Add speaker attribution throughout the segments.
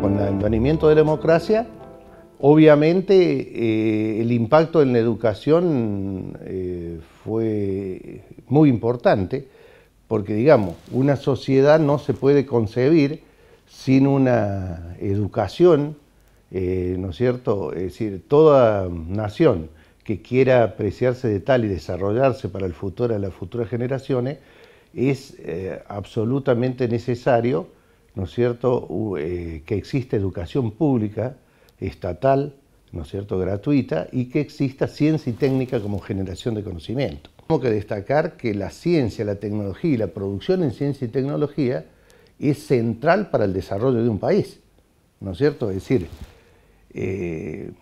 Speaker 1: Con el advenimiento de la democracia, obviamente eh, el impacto en la educación eh, fue muy importante, porque digamos, una sociedad no se puede concebir sin una educación, eh, ¿no es cierto? Es decir, toda nación que quiera apreciarse de tal y desarrollarse para el futuro a las futuras generaciones, es absolutamente necesario ¿no es cierto?, eh, que existe educación pública, estatal, ¿no es cierto?, gratuita, y que exista ciencia y técnica como generación de conocimiento. Tengo que destacar que la ciencia, la tecnología y la producción en ciencia y tecnología es central para el desarrollo de un país, ¿no es cierto? decir, eh,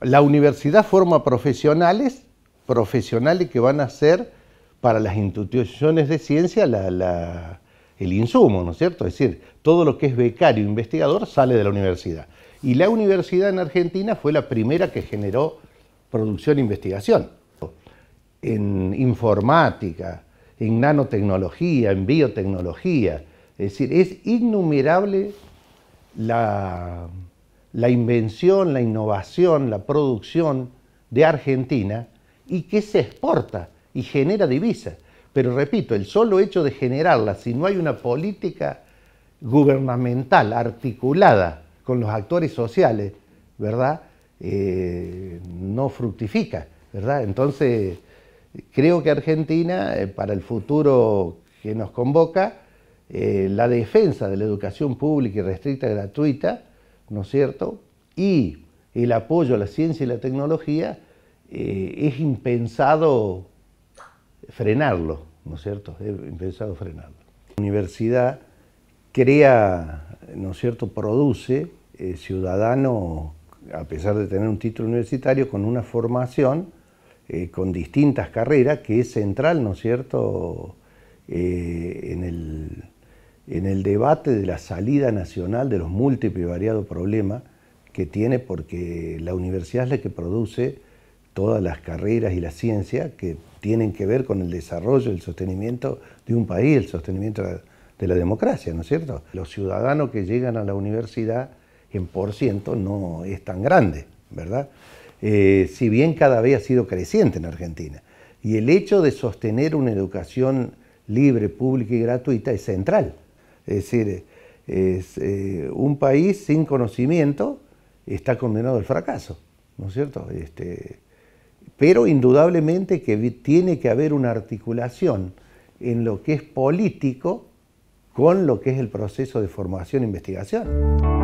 Speaker 1: la universidad forma profesionales, profesionales que van a ser para las instituciones de ciencia la el insumo, ¿no es cierto? Es decir, todo lo que es becario investigador sale de la universidad. Y la universidad en Argentina fue la primera que generó producción e investigación. En informática, en nanotecnología, en biotecnología. Es decir, es innumerable la, la invención, la innovación, la producción de Argentina y que se exporta y genera divisas. Pero repito, el solo hecho de generarla, si no hay una política gubernamental articulada con los actores sociales, ¿verdad? Eh, no fructifica, ¿verdad? Entonces, creo que Argentina, eh, para el futuro que nos convoca, eh, la defensa de la educación pública y restricta gratuita, ¿no es cierto? Y el apoyo a la ciencia y la tecnología es impensado frenarlo, ¿no es cierto? He pensado frenarlo. La universidad crea, ¿no es cierto?, produce eh, ciudadano ciudadanos, a pesar de tener un título universitario, con una formación, eh, con distintas carreras, que es central, ¿no es cierto?, eh, en, el, en el debate de la salida nacional de los múltiples y variados problemas que tiene, porque la universidad es la que produce todas las carreras y la ciencia que tienen que ver con el desarrollo, el sostenimiento de un país, el sostenimiento de la democracia, ¿no es cierto? Los ciudadanos que llegan a la universidad en por ciento no es tan grande, ¿verdad? Eh, si bien cada vez ha sido creciente en Argentina. Y el hecho de sostener una educación libre, pública y gratuita es central. Es decir, eh, un país sin conocimiento está condenado al fracaso, ¿no es cierto? Este, pero indudablemente que tiene que haber una articulación en lo que es político con lo que es el proceso de formación e investigación.